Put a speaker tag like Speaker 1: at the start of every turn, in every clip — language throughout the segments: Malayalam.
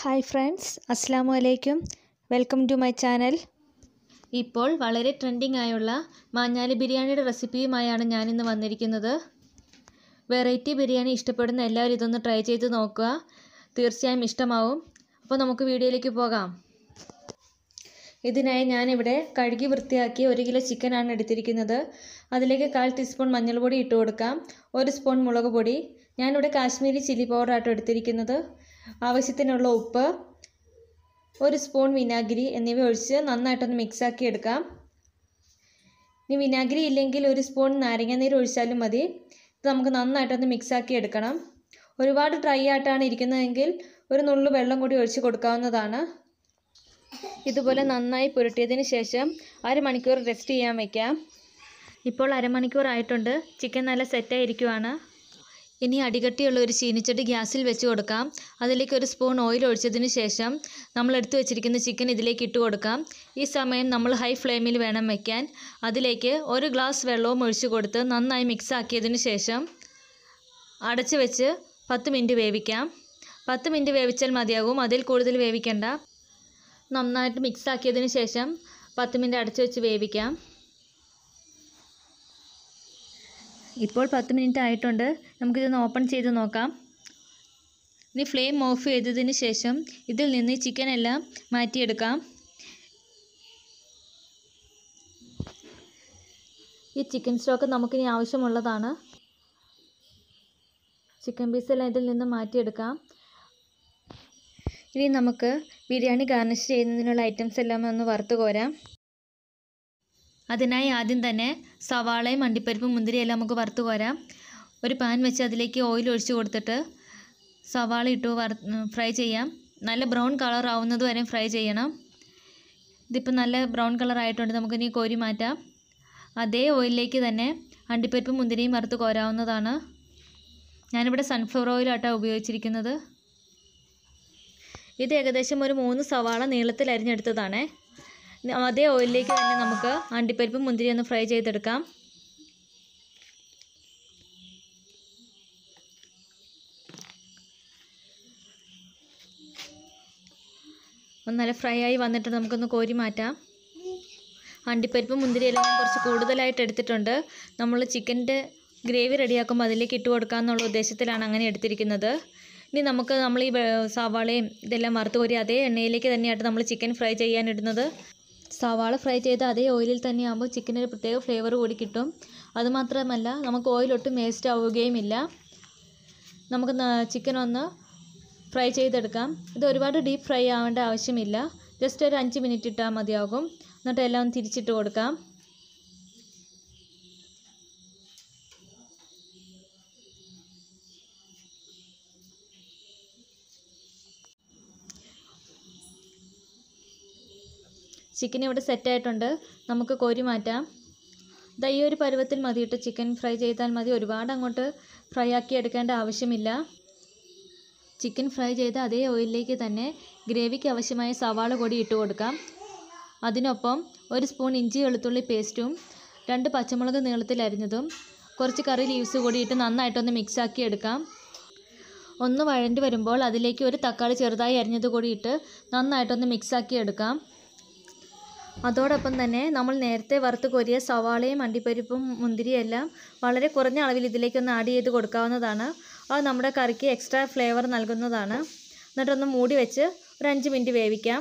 Speaker 1: ഹായ് ഫ്രണ്ട്സ് അസ്സാം വലൈക്കും വെൽക്കം ടു മൈ ചാനൽ ഇപ്പോൾ വളരെ ട്രെൻഡിങ് ആയുള്ള മാഞ്ഞാലി ബിരിയാണിയുടെ റെസിപ്പിയുമായാണ് ഞാനിന്ന് വന്നിരിക്കുന്നത് വെറൈറ്റി ബിരിയാണി ഇഷ്ടപ്പെടുന്ന എല്ലാവരും ഇതൊന്ന് ട്രൈ ചെയ്ത് നോക്കുക തീർച്ചയായും ഇഷ്ടമാവും അപ്പോൾ നമുക്ക് വീഡിയോയിലേക്ക് പോകാം ഇതിനായി ഞാനിവിടെ കഴുകി വൃത്തിയാക്കി ഒരു കിലോ ചിക്കനാണ് എടുത്തിരിക്കുന്നത് അതിലേക്ക് കാൽ ടീസ്പൂൺ മഞ്ഞൾപ്പൊടി ഇട്ട് കൊടുക്കാം ഒരു സ്പൂൺ മുളക് പൊടി ഞാനിവിടെ കാശ്മീരി ചില്ലി പൗഡർ പൗഡറാട്ടോ എടുത്തിരിക്കുന്നത് ആവശ്യത്തിനുള്ള ഉപ്പ് ഒരു സ്പൂൺ വിനാഗിരി എന്നിവ ഒഴിച്ച് നന്നായിട്ടൊന്ന് മിക്സാക്കി എടുക്കാം ഇനി വിനാഗിരി ഇല്ലെങ്കിൽ ഒരു സ്പൂൺ നാരങ്ങാനീര് ഒഴിച്ചാലും മതി ഇത് നമുക്ക് നന്നായിട്ടൊന്ന് മിക്സാക്കി എടുക്കണം ഒരുപാട് ഡ്രൈ ആയിട്ടാണ് ഇരിക്കുന്നതെങ്കിൽ ഒരു നുള്ളു വെള്ളം കൂടി ഒഴിച്ച് കൊടുക്കാവുന്നതാണ് ഇതുപോലെ നന്നായി പുരട്ടിയതിന് ശേഷം അരമണിക്കൂർ റെസ്റ്റ് ചെയ്യാൻ വയ്ക്കാം ഇപ്പോൾ അരമണിക്കൂർ ആയിട്ടുണ്ട് ചിക്കൻ നല്ല സെറ്റായിരിക്കുവാണ് ഇനി അടികട്ടിയുള്ള ഒരു ചീനിച്ചട്ടി ഗ്യാസിൽ വെച്ച് കൊടുക്കാം അതിലേക്ക് ഒരു സ്പൂൺ ഓയിൽ ഒഴിച്ചതിന് ശേഷം നമ്മൾ എടുത്തു വെച്ചിരിക്കുന്ന ചിക്കൻ ഇതിലേക്ക് ഇട്ട് കൊടുക്കാം ഈ സമയം നമ്മൾ ഹൈ ഫ്ലെയിമിൽ വേണം വെക്കാൻ അതിലേക്ക് ഒരു ഗ്ലാസ് വെള്ളവും ഒഴിച്ച് കൊടുത്ത് നന്നായി മിക്സ് ആക്കിയതിന് ശേഷം അടച്ചു വെച്ച് പത്ത് മിനിറ്റ് വേവിക്കാം പത്ത് മിനിറ്റ് വേവിച്ചാൽ മതിയാകും അതിൽ കൂടുതൽ വേവിക്കേണ്ട നന്നായിട്ട് മിക്സ് ആക്കിയതിന് ശേഷം പത്ത് മിനിറ്റ് അടച്ചു വെച്ച് വേവിക്കാം ഇപ്പോൾ പത്ത് മിനിറ്റ് ആയിട്ടുണ്ട് നമുക്കിതൊന്ന് ഓപ്പൺ ചെയ്ത് നോക്കാം ഇനി ഫ്ലെയിം ഓഫ് ചെയ്തതിന് ശേഷം ഇതിൽ നിന്ന് ചിക്കൻ എല്ലാം മാറ്റിയെടുക്കാം ഈ ചിക്കൻ സ്റ്റോക്ക് നമുക്കിനി ആവശ്യമുള്ളതാണ് ചിക്കൻ പീസെല്ലാം ഇതിൽ നിന്ന് മാറ്റിയെടുക്കാം ഇനി നമുക്ക് ബിരിയാണി ഗാർണിഷ് ചെയ്യുന്നതിനുള്ള ഐറ്റംസ് എല്ലാം ഒന്ന് വറുത്ത് കോരാം അതിനായി ആദ്യം തന്നെ സവാളയും അണ്ടിപ്പരിപ്പും മുന്തിരിയെല്ലാം നമുക്ക് വറുത്ത് കോരാം ഒരു പാൻ വെച്ച് അതിലേക്ക് ഓയിൽ ഒഴിച്ച് കൊടുത്തിട്ട് സവാള ഇട്ട് വറ ഫ്രൈ ചെയ്യാം നല്ല ബ്രൗൺ കളർ ആവുന്നത് വരെ ഫ്രൈ ചെയ്യണം ഇതിപ്പോൾ നല്ല ബ്രൗൺ കളർ ആയിട്ടുണ്ട് നമുക്കിനി കോരി മാറ്റാം അതേ ഓയിലിലേക്ക് തന്നെ അണ്ടിപ്പരിപ്പും മുന്തിരിയും വറുത്ത് കോരാവുന്നതാണ് ഞാനിവിടെ സൺഫ്ലവർ ഓയിലാട്ടാണ് ഉപയോഗിച്ചിരിക്കുന്നത് ഇത് ഏകദേശം ഒരു മൂന്ന് സവാള നീളത്തിൽ അരിഞ്ഞെടുത്തതാണേ അതേ ഓയിലിലേക്ക് തന്നെ നമുക്ക് അണ്ടിപ്പരിപ്പും മുന്തിരി ഒന്ന് ഫ്രൈ ചെയ്തെടുക്കാം ഒന്ന് നല്ല ഫ്രൈ ആയി വന്നിട്ട് നമുക്കൊന്ന് കോരി മാറ്റാം അണ്ടിപ്പരിപ്പ് മുന്തിരിയെല്ലാം കുറച്ച് കൂടുതലായിട്ട് എടുത്തിട്ടുണ്ട് നമ്മൾ ചിക്കൻ്റെ ഗ്രേവി റെഡിയാക്കുമ്പോൾ അതിലേക്ക് ഇട്ട് എന്നുള്ള ഉദ്ദേശത്തിലാണ് അങ്ങനെ എടുത്തിരിക്കുന്നത് ഇനി നമുക്ക് നമ്മൾ ഈ സവാളയും ഇതെല്ലാം വറുത്ത് കോരി അതേ എണ്ണയിലേക്ക് തന്നെയായിട്ട് നമ്മൾ ചിക്കൻ ഫ്രൈ ചെയ്യാനിടുന്നത് സവാള ഫ്രൈ ചെയ്ത അതേ ഓയിലിൽ തന്നെ തന്നെയാകുമ്പോൾ ചിക്കനൊരു പ്രത്യേക ഫ്ലേവർ കൂടി കിട്ടും അതുമാത്രമല്ല നമുക്ക് ഓയിലൊട്ടും വേസ്റ്റ് ആവുകയുമില്ല നമുക്ക് ചിക്കൻ ഒന്ന് ഫ്രൈ ചെയ്തെടുക്കാം ഇത് ഒരുപാട് ഡീപ്പ് ഫ്രൈ ആവേണ്ട ആവശ്യമില്ല ജസ്റ്റ് ഒരു അഞ്ച് മിനിറ്റ് ഇട്ടാൽ മതിയാകും എന്നിട്ട് എല്ലാം തിരിച്ചിട്ട് കൊടുക്കാം ചിക്കൻ ഇവിടെ സെറ്റായിട്ടുണ്ട് നമുക്ക് കോരി മാറ്റാം ദാ ഈ ഒരു പരുവത്തിൽ മതി കേട്ടോ ചിക്കൻ ഫ്രൈ ചെയ്താൽ മതി ഒരുപാട് അങ്ങോട്ട് ഫ്രൈ ആക്കി എടുക്കേണ്ട ആവശ്യമില്ല ചിക്കൻ ഫ്രൈ ചെയ്ത അതേ ഓയിലിലേക്ക് തന്നെ ഗ്രേവിക്ക് ആവശ്യമായ സവാള കൂടി ഇട്ട് കൊടുക്കാം അതിനൊപ്പം ഒരു സ്പൂൺ ഇഞ്ചി വെളുത്തുള്ളി പേസ്റ്റും രണ്ട് പച്ചമുളക് നീളത്തിൽ അരിഞ്ഞതും കുറച്ച് കറി ലീവ്സ് കൂടി ഇട്ട് നന്നായിട്ടൊന്ന് മിക്സാക്കി എടുക്കാം ഒന്ന് വഴണ്ടി വരുമ്പോൾ അതിലേക്ക് ഒരു തക്കാളി ചെറുതായി അരിഞ്ഞത് കൂടി ഇട്ട് നന്നായിട്ടൊന്ന് മിക്സാക്കി എടുക്കാം അതോടൊപ്പം തന്നെ നമ്മൾ നേരത്തെ വറുത്ത് കോരിയ സവാളയും അണ്ടിപ്പരിപ്പും മുന്തിരിയെല്ലാം വളരെ കുറഞ്ഞ അളവിൽ ഇതിലേക്കൊന്ന് ആഡ് ചെയ്ത് കൊടുക്കാവുന്നതാണ് അത് നമ്മുടെ കറിക്ക് എക്സ്ട്രാ ഫ്ലേവർ നൽകുന്നതാണ് എന്നിട്ടൊന്ന് മൂടി വെച്ച് ഒരു അഞ്ച് മിനിറ്റ് വേവിക്കാം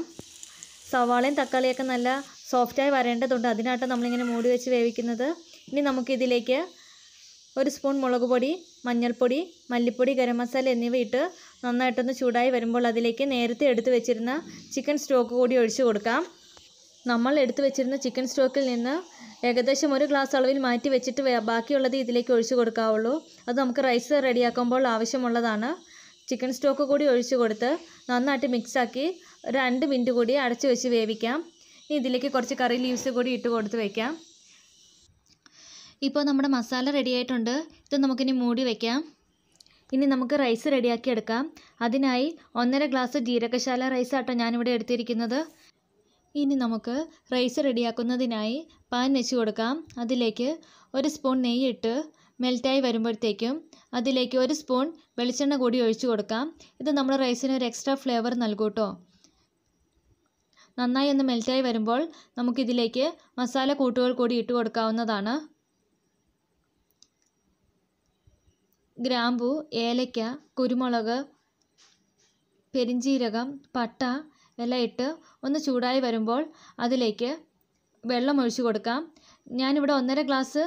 Speaker 1: സവാളയും തക്കാളിയൊക്കെ നല്ല സോഫ്റ്റായി വരേണ്ടതുണ്ട് അതിനായിട്ട് നമ്മളിങ്ങനെ മൂടി വെച്ച് വേവിക്കുന്നത് ഇനി നമുക്കിതിലേക്ക് ഒരു സ്പൂൺ മുളക് പൊടി മഞ്ഞൾപ്പൊടി മല്ലിപ്പൊടി ഗരം മസാല എന്നിവ ഇട്ട് നന്നായിട്ടൊന്ന് ചൂടായി വരുമ്പോൾ അതിലേക്ക് നേരത്തെ എടുത്തു വെച്ചിരുന്ന ചിക്കൻ സ്റ്റോക്ക് കൂടി ഒഴിച്ചു കൊടുക്കാം നമ്മൾ എടുത്തു വെച്ചിരുന്ന ചിക്കൻ സ്റ്റോക്കിൽ നിന്ന് ഏകദേശം ഒരു ഗ്ലാസ് അളവിൽ മാറ്റി വെച്ചിട്ട് ബാക്കിയുള്ളത് ഇതിലേക്ക് ഒഴിച്ചു കൊടുക്കാവുള്ളൂ അത് നമുക്ക് റൈസ് റെഡിയാക്കുമ്പോൾ ആവശ്യമുള്ളതാണ് ചിക്കൻ സ്റ്റോക്ക് കൂടി ഒഴിച്ചു കൊടുത്ത് നന്നായിട്ട് മിക്സാക്കി രണ്ട് മിനിറ്റ് കൂടി അടച്ചു വെച്ച് വേവിക്കാം ഇനി ഇതിലേക്ക് കുറച്ച് കറി ലീവ്സ് കൂടി ഇട്ട് കൊടുത്ത് വയ്ക്കാം ഇപ്പോൾ നമ്മുടെ മസാല റെഡിയായിട്ടുണ്ട് ഇത് നമുക്കിനി മൂടി വയ്ക്കാം ഇനി നമുക്ക് റൈസ് റെഡിയാക്കി എടുക്കാം അതിനായി ഒന്നര ഗ്ലാസ് ജീരകശാല റൈസാട്ടോ ഞാനിവിടെ എടുത്തിരിക്കുന്നത് ഇനി നമുക്ക് റൈസ് റെഡിയാക്കുന്നതിനായി പാൻ വെച്ച് കൊടുക്കാം അതിലേക്ക് ഒരു സ്പൂൺ നെയ്യിട്ട് മെൽറ്റായി വരുമ്പോഴത്തേക്കും അതിലേക്ക് ഒരു സ്പൂൺ വെളിച്ചെണ്ണ കൂടി ഒഴിച്ച് കൊടുക്കാം ഇത് നമ്മുടെ റൈസിന് ഒരു എക്സ്ട്രാ ഫ്ലേവർ നൽകൂട്ടോ നന്നായി ഒന്ന് മെൽറ്റായി വരുമ്പോൾ നമുക്കിതിലേക്ക് മസാല കൂട്ടുകൾ കൂടി ഇട്ട് കൊടുക്കാവുന്നതാണ് ഗ്രാമ്പു ഏലയ്ക്ക കുരുമുളക് പെരിഞ്ചീരകം പട്ട വെള്ളയിട്ട് ഇട്ട് ഒന്ന് ചൂടായി വരുമ്പോൾ അതിലേക്ക് വെള്ളം ഒഴിച്ചു കൊടുക്കാം ഞാനിവിടെ ഒന്നര ഗ്ലാസ്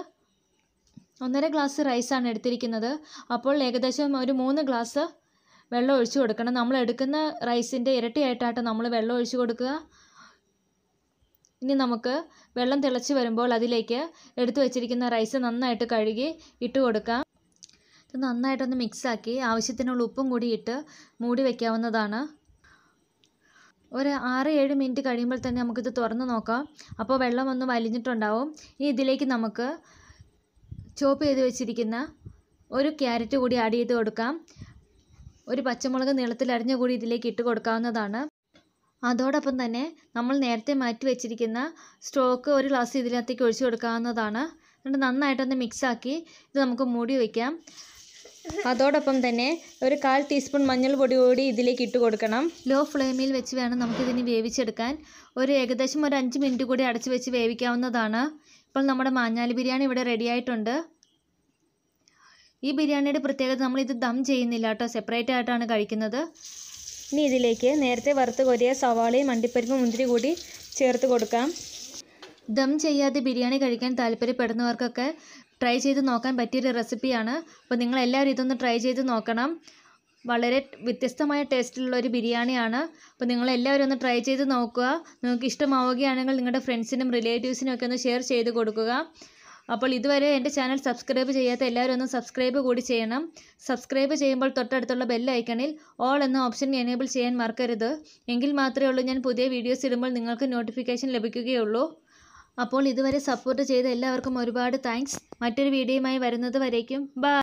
Speaker 1: ഒന്നര ഗ്ലാസ് റൈസാണ് എടുത്തിരിക്കുന്നത് അപ്പോൾ ഏകദേശം ഒരു മൂന്ന് ഗ്ലാസ് വെള്ളം ഒഴിച്ചു കൊടുക്കണം നമ്മൾ എടുക്കുന്ന റൈസിൻ്റെ ഇരട്ടിയായിട്ടാണ് നമ്മൾ വെള്ളം ഒഴിച്ചു കൊടുക്കുക ഇനി നമുക്ക് വെള്ളം തിളച്ച് വരുമ്പോൾ അതിലേക്ക് എടുത്തു വച്ചിരിക്കുന്ന റൈസ് നന്നായിട്ട് കഴുകി ഇട്ട് കൊടുക്കാം നന്നായിട്ടൊന്ന് മിക്സാക്കി ആവശ്യത്തിനുള്ള ഉപ്പും കൂടി ഇട്ട് മൂടി വയ്ക്കാവുന്നതാണ് ഒരു ആറ് ഏഴ് മിനിറ്റ് കഴിയുമ്പോൾ തന്നെ നമുക്കിത് തുറന്ന് നോക്കാം അപ്പോൾ വെള്ളം ഒന്ന് വലിഞ്ഞിട്ടുണ്ടാവും ഇനി ഇതിലേക്ക് നമുക്ക് ചോപ്പ് ചെയ്ത് വെച്ചിരിക്കുന്ന ഒരു ക്യാരറ്റ് കൂടി ആഡ് ചെയ്ത് കൊടുക്കാം ഒരു പച്ചമുളക് നീളത്തിലരിഞ്ഞ കൂടി ഇതിലേക്ക് ഇട്ട് കൊടുക്കാവുന്നതാണ് അതോടൊപ്പം തന്നെ നമ്മൾ നേരത്തെ മാറ്റി വെച്ചിരിക്കുന്ന സ്റ്റോക്ക് ഒരു ഗ്ലാസ് ഇതിനകത്തേക്ക് ഒഴിച്ചു കൊടുക്കാവുന്നതാണ് എന്നിട്ട് നന്നായിട്ടൊന്ന് മിക്സാക്കി ഇത് നമുക്ക് മൂടി വയ്ക്കാം അതോടൊപ്പം തന്നെ ഒരു കാൽ ടീസ്പൂൺ മഞ്ഞൾപ്പൊടി കൂടി ഇതിലേക്ക് ഇട്ട് കൊടുക്കണം ലോ ഫ്ലെയിമിൽ വെച്ച് വേണം നമുക്കിതിന് വേവിച്ചെടുക്കാൻ ഒരു ഏകദേശം ഒരു അഞ്ച് മിനിറ്റ് കൂടി അടച്ച് വെച്ച് വേവിക്കാവുന്നതാണ് ഇപ്പോൾ നമ്മുടെ മാഞ്ഞാലി ബിരിയാണി ഇവിടെ റെഡി ആയിട്ടുണ്ട് ഈ ബിരിയാണിയുടെ പ്രത്യേകത നമ്മളിത് ദം ചെയ്യുന്നില്ല കേട്ടോ സെപ്പറേറ്റ് ആയിട്ടാണ് കഴിക്കുന്നത് ഇനി ഇതിലേക്ക് നേരത്തെ വറുത്ത് കോരിയ സവാളയും മണ്ടിപ്പരിപ്പ് മുന്തിരി കൂടി ചേർത്ത് കൊടുക്കാം ദം ചെയ്യാതെ ബിരിയാണി കഴിക്കാൻ താല്പര്യപ്പെടുന്നവർക്കൊക്കെ ട്രൈ ചെയ്ത് നോക്കാൻ പറ്റിയൊരു റെസിപ്പിയാണ് അപ്പോൾ നിങ്ങളെല്ലാവരും ഇതൊന്ന് ട്രൈ ചെയ്ത് നോക്കണം വളരെ വ്യത്യസ്തമായ ടേസ്റ്റിലുള്ള ഒരു ബിരിയാണിയാണ് അപ്പോൾ നിങ്ങളെല്ലാവരും ഒന്ന് ട്രൈ ചെയ്ത് നോക്കുക നിങ്ങൾക്ക് ഇഷ്ടമാവുകയാണെങ്കിൽ നിങ്ങളുടെ ഫ്രണ്ട്സിനും റിലേറ്റീവ്സിനും ഒക്കെ ഒന്ന് ഷെയർ ചെയ്ത് കൊടുക്കുക അപ്പോൾ ഇതുവരെ എൻ്റെ ചാനൽ സബ്സ്ക്രൈബ് ചെയ്യാത്ത എല്ലാവരും ഒന്ന് സബ്സ്ക്രൈബ് കൂടി ചെയ്യണം സബ്സ്ക്രൈബ് ചെയ്യുമ്പോൾ തൊട്ടടുത്തുള്ള ബെൽ ഐക്കണിൽ ഓൾ എന്ന ഓപ്ഷൻ എനേബിൾ ചെയ്യാൻ മറക്കരുത് എങ്കിൽ മാത്രമേ ഉള്ളൂ ഞാൻ പുതിയ വീഡിയോസ് ഇടുമ്പോൾ നിങ്ങൾക്ക് നോട്ടിഫിക്കേഷൻ ലഭിക്കുകയുള്ളൂ അപ്പോൾ ഇതുവരെ സപ്പോർട്ട് ചെയ്ത എല്ലാവർക്കും ഒരുപാട് താങ്ക്സ് മറ്റൊരു വീഡിയോയുമായി വരുന്നത് വരേക്കും ബൈ